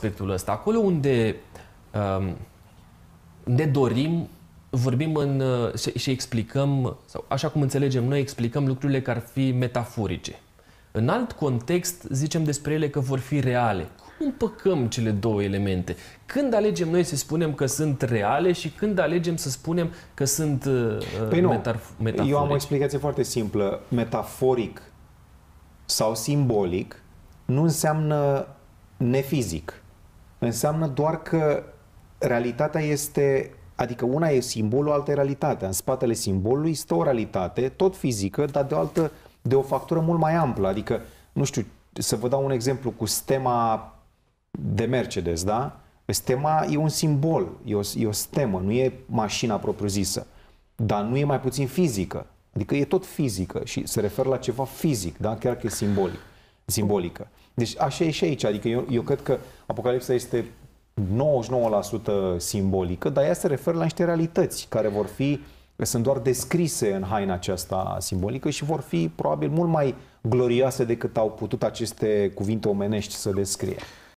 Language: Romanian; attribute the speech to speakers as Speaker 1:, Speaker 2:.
Speaker 1: aspectul ăsta. Acolo unde, um, dorim, vorbim în, uh, și, și explicăm, sau așa cum înțelegem noi, explicăm lucrurile care ar fi metaforice. În alt context, zicem despre ele că vor fi reale. Cum împăcăm cele două elemente? Când alegem noi să spunem că sunt reale și când alegem să spunem că sunt uh, păi nu, metaforice? Eu am o explicație foarte simplă. Metaforic
Speaker 2: sau simbolic nu înseamnă nefizic înseamnă doar că realitatea este Adică una e simbolul, alta e realitatea. În spatele simbolului stă o realitate, tot fizică, dar de o altă, de o factură mult mai amplă. Adică, nu știu, să vă dau un exemplu cu stema de Mercedes, da? Stema e un simbol, e o, e o stemă, nu e mașina propriu-zisă. Dar nu e mai puțin fizică. Adică e tot fizică și se referă la ceva fizic, da? Chiar că e simbolic simbolică. Deci așa e și aici. Adică eu, eu cred că Apocalipsa este 99% simbolică, dar ea se referă la niște realități care vor fi, sunt doar descrise în haina aceasta simbolică și vor fi probabil mult mai glorioase decât au putut aceste cuvinte omenești să descrie.